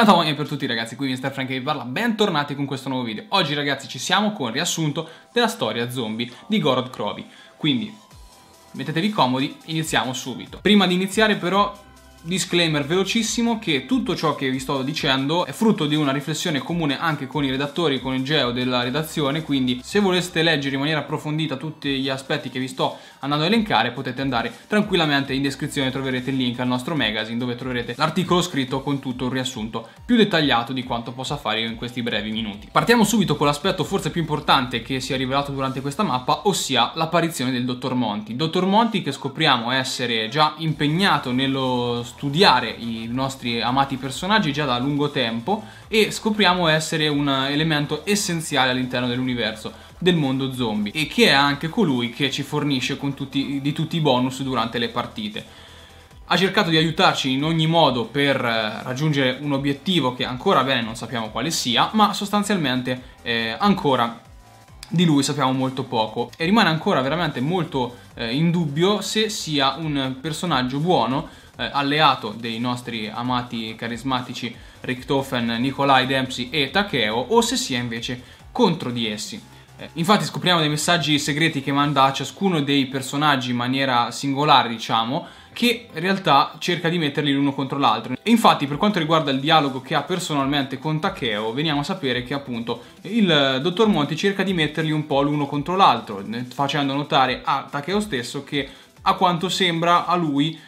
Tanta voglia per tutti ragazzi, qui Mr. Frank che vi parla, bentornati con questo nuovo video. Oggi ragazzi ci siamo con il riassunto della storia zombie di Gorod Krobi, quindi mettetevi comodi, iniziamo subito. Prima di iniziare però Disclaimer velocissimo che tutto ciò che vi sto dicendo è frutto di una riflessione comune anche con i redattori, con il geo della redazione, quindi se voleste leggere in maniera approfondita tutti gli aspetti che vi sto andando a elencare potete andare tranquillamente in descrizione, troverete il link al nostro magazine dove troverete l'articolo scritto con tutto il riassunto più dettagliato di quanto possa fare io in questi brevi minuti. Partiamo subito con l'aspetto forse più importante che si è rivelato durante questa mappa, ossia l'apparizione del Dottor Monti. Dottor Monti che scopriamo essere già impegnato nello studiare i nostri amati personaggi già da lungo tempo e scopriamo essere un elemento essenziale all'interno dell'universo del mondo zombie e che è anche colui che ci fornisce tutti, di tutti i bonus durante le partite ha cercato di aiutarci in ogni modo per eh, raggiungere un obiettivo che ancora bene non sappiamo quale sia, ma sostanzialmente eh, ancora di lui sappiamo molto poco e rimane ancora veramente molto eh, in dubbio se sia un personaggio buono eh, alleato dei nostri amati carismatici Richtofen, Nicolai Dempsey e Takeo, o se sia invece contro di essi. Eh, infatti scopriamo dei messaggi segreti che manda a ciascuno dei personaggi in maniera singolare, diciamo, che in realtà cerca di metterli l'uno contro l'altro. E infatti, per quanto riguarda il dialogo che ha personalmente con Takeo, veniamo a sapere che appunto il eh, dottor Monti cerca di metterli un po' l'uno contro l'altro, facendo notare a Takeo stesso che a quanto sembra a lui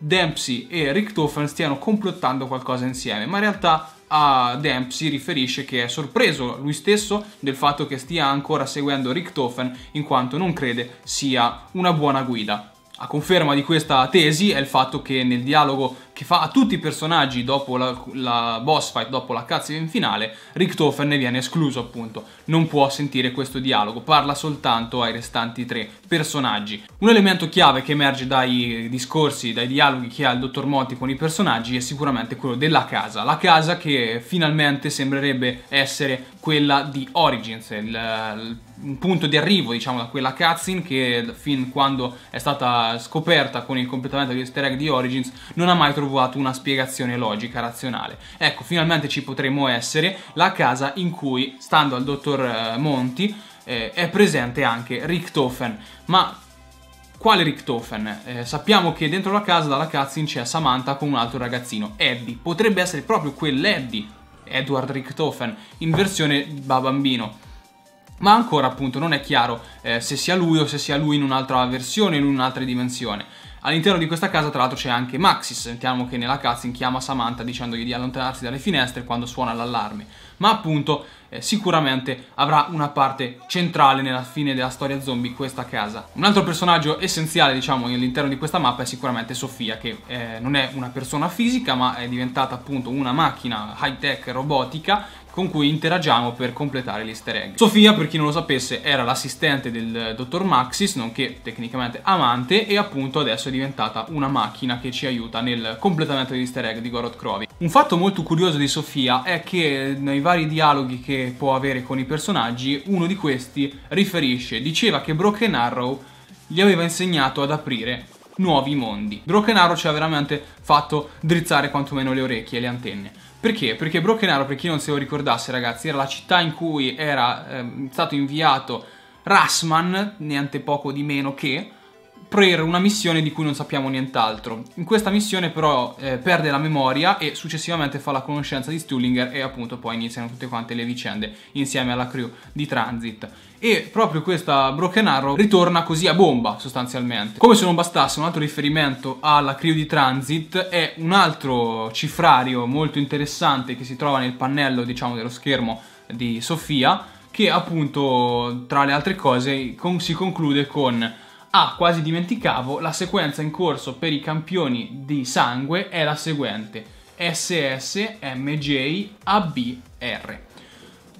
Dempsey e Richtofen stiano complottando qualcosa insieme, ma in realtà a Dempsey riferisce che è sorpreso lui stesso del fatto che stia ancora seguendo Richtofen in quanto non crede sia una buona guida. A conferma di questa tesi è il fatto che nel dialogo che fa a tutti i personaggi dopo la, la boss fight, dopo la cutscene finale, Richtofen ne viene escluso appunto, non può sentire questo dialogo, parla soltanto ai restanti tre personaggi. Un elemento chiave che emerge dai discorsi, dai dialoghi che ha il dottor Monti con i personaggi è sicuramente quello della casa, la casa che finalmente sembrerebbe essere quella di Origins, il, il un punto di arrivo, diciamo, da quella cutscene che fin quando è stata scoperta con il completamento degli easter egg di Origins non ha mai trovato trovato una spiegazione logica, razionale. Ecco, finalmente ci potremo essere la casa in cui, stando al dottor eh, Monti, eh, è presente anche Richtofen. Ma quale Richtofen? Eh, sappiamo che dentro la casa dalla Katzin c'è Samantha con un altro ragazzino, Eddie. Potrebbe essere proprio quell'Eddie, Edward Richtofen, in versione da bambino ma ancora appunto non è chiaro eh, se sia lui o se sia lui in un'altra versione, in un'altra dimensione. All'interno di questa casa tra l'altro c'è anche Maxis, sentiamo che nella cutscene chiama Samantha dicendogli di allontanarsi dalle finestre quando suona l'allarme, ma appunto eh, sicuramente avrà una parte centrale nella fine della storia zombie questa casa. Un altro personaggio essenziale diciamo all'interno di questa mappa è sicuramente Sofia che eh, non è una persona fisica ma è diventata appunto una macchina high tech robotica con cui interagiamo per completare l'easter egg. Sofia, per chi non lo sapesse, era l'assistente del dottor Maxis, nonché tecnicamente amante, e appunto adesso è diventata una macchina che ci aiuta nel completamento dell'easter egg di Gorod Crovi. Un fatto molto curioso di Sofia è che eh, nei vari dialoghi che può avere con i personaggi, uno di questi riferisce, diceva che Broken Arrow gli aveva insegnato ad aprire nuovi mondi. Broken Arrow ci ha veramente fatto drizzare quantomeno le orecchie e le antenne. Perché? Perché Broken Arrow, per chi non se lo ricordasse ragazzi, era la città in cui era eh, stato inviato Rasman, neanche poco di meno che, per una missione di cui non sappiamo nient'altro. In questa missione però eh, perde la memoria e successivamente fa la conoscenza di Stullinger e appunto poi iniziano tutte quante le vicende insieme alla crew di Transit. E proprio questa Broken Arrow ritorna così a bomba sostanzialmente. Come se non bastasse un altro riferimento alla crew di Transit è un altro cifrario molto interessante che si trova nel pannello diciamo dello schermo di Sofia che appunto tra le altre cose con si conclude con Ah, quasi dimenticavo, la sequenza in corso per i campioni di sangue è la seguente: SS, MJ, ABR.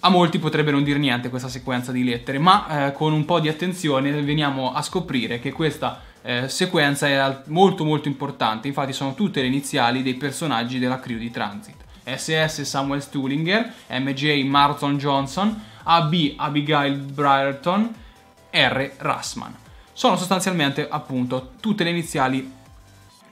A molti potrebbe non dire niente questa sequenza di lettere, ma eh, con un po' di attenzione veniamo a scoprire che questa eh, sequenza è molto molto importante, infatti sono tutte le iniziali dei personaggi della crew di Transit. SS Samuel Stullinger, MJ Marathon Johnson, AB Abigail Briarton, R. Rassman sono sostanzialmente appunto tutte le iniziali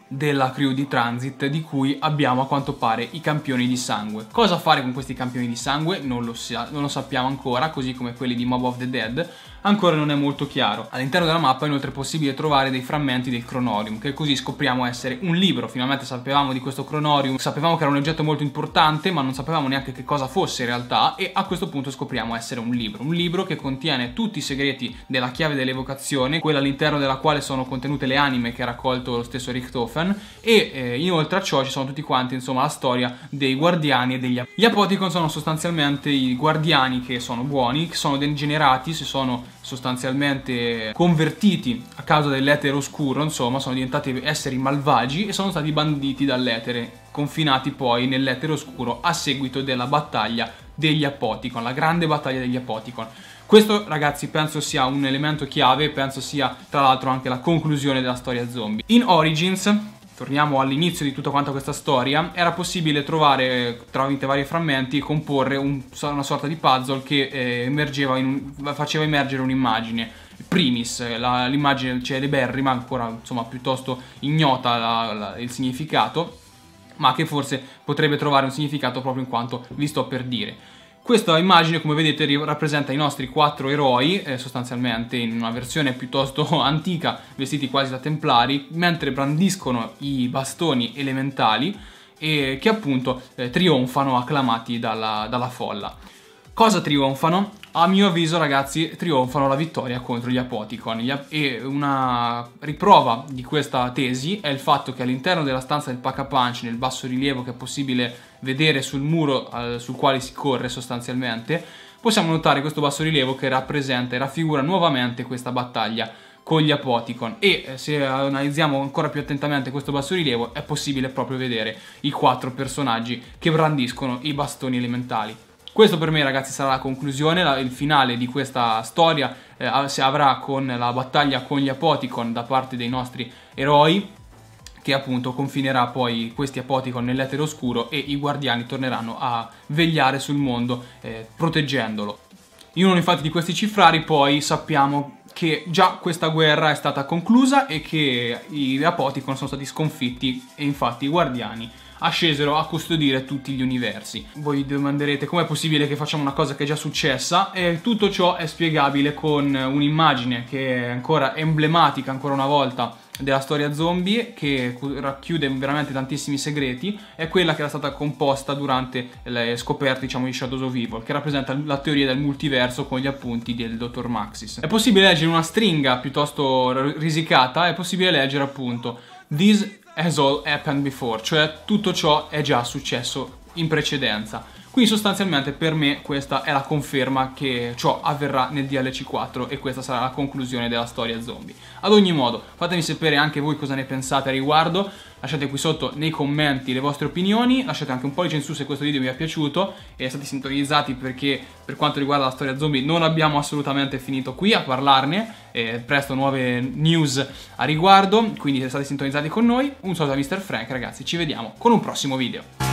della crew di Transit di cui abbiamo a quanto pare i campioni di sangue. Cosa fare con questi campioni di sangue non lo, sa- non lo sappiamo ancora, così come quelli di Mob of the Dead, ancora non è molto chiaro. All'interno della mappa è inoltre possibile trovare dei frammenti del Cronorium, che così scopriamo essere un libro. Finalmente sapevamo di questo Cronorium, sapevamo che era un oggetto molto importante, ma non sapevamo neanche che cosa fosse in realtà, e a questo punto scopriamo essere un libro. Un libro che contiene tutti i segreti della chiave dell'evocazione, quella all'interno della quale sono contenute le anime che ha raccolto lo stesso Richthofen, e eh, inoltre a ciò ci sono tutti quanti, insomma, la storia dei guardiani e degli apoticon. Gli Apoticon sono sostanzialmente i guardiani che sono buoni, che sono degenerati, se sono sostanzialmente convertiti a causa dell'etere oscuro, insomma, sono diventati esseri malvagi e sono stati banditi dall'etere, confinati poi nell'etere oscuro a seguito della battaglia degli Apoticon, la grande battaglia degli Apoticon. Questo ragazzi penso sia un elemento chiave, penso sia tra l'altro anche la conclusione della storia zombie. In Origins torniamo all'inizio di tutta quanta questa storia, era possibile trovare tramite vari frammenti, e comporre un, una sorta di puzzle che eh, un, faceva emergere un'immagine. Primis, eh, la, l'immagine celeberrima, ancora insomma piuttosto ignota la, la, il significato, ma che forse potrebbe trovare un significato proprio in quanto vi sto per dire. Questa immagine, come vedete, rappresenta i nostri quattro eroi, eh, sostanzialmente in una versione piuttosto antica, vestiti quasi da templari, mentre brandiscono i bastoni elementali e che appunto eh, trionfano acclamati dalla, dalla folla. Cosa trionfano? A mio avviso, ragazzi, trionfano la vittoria contro gli Apoticon. Gli ap- e una riprova di questa tesi è il fatto che all'interno della stanza del Pack Punch, nel basso rilievo che è possibile vedere sul muro eh, sul quale si corre sostanzialmente, possiamo notare questo basso rilievo che rappresenta e raffigura nuovamente questa battaglia con gli Apoticon e eh, se analizziamo ancora più attentamente questo bassorilievo è possibile proprio vedere i quattro personaggi che brandiscono i bastoni elementali. Questo per me ragazzi sarà la conclusione, la, il finale di questa storia eh, si avrà con la battaglia con gli Apoticon da parte dei nostri eroi che appunto confinerà poi questi Apoticon nell'Etere Oscuro e i Guardiani torneranno a vegliare sul mondo eh, proteggendolo. In uno infatti di questi cifrari poi sappiamo che già questa guerra è stata conclusa e che gli Apoticon sono stati sconfitti e infatti i Guardiani ascesero a custodire tutti gli universi. Voi domanderete com'è possibile che facciamo una cosa che è già successa e tutto ciò è spiegabile con un'immagine che è ancora emblematica ancora una volta della storia zombie che racchiude veramente tantissimi segreti è quella che era stata composta durante le scoperte diciamo, di Shadows of Evil che rappresenta la teoria del multiverso con gli appunti del dottor Maxis è possibile leggere una stringa piuttosto risicata è possibile leggere appunto These has all happened before, cioè tutto ciò è già successo in precedenza. Quindi sostanzialmente per me questa è la conferma che ciò avverrà nel DLC 4 e questa sarà la conclusione della storia zombie. Ad ogni modo, fatemi sapere anche voi cosa ne pensate a riguardo, lasciate qui sotto nei commenti le vostre opinioni, lasciate anche un pollice in su se questo video vi è piaciuto e state sintonizzati perché per quanto riguarda la storia zombie non abbiamo assolutamente finito qui a parlarne, eh, presto nuove news a riguardo, quindi state sintonizzati con noi. Un saluto da Mr. Frank ragazzi, ci vediamo con un prossimo video.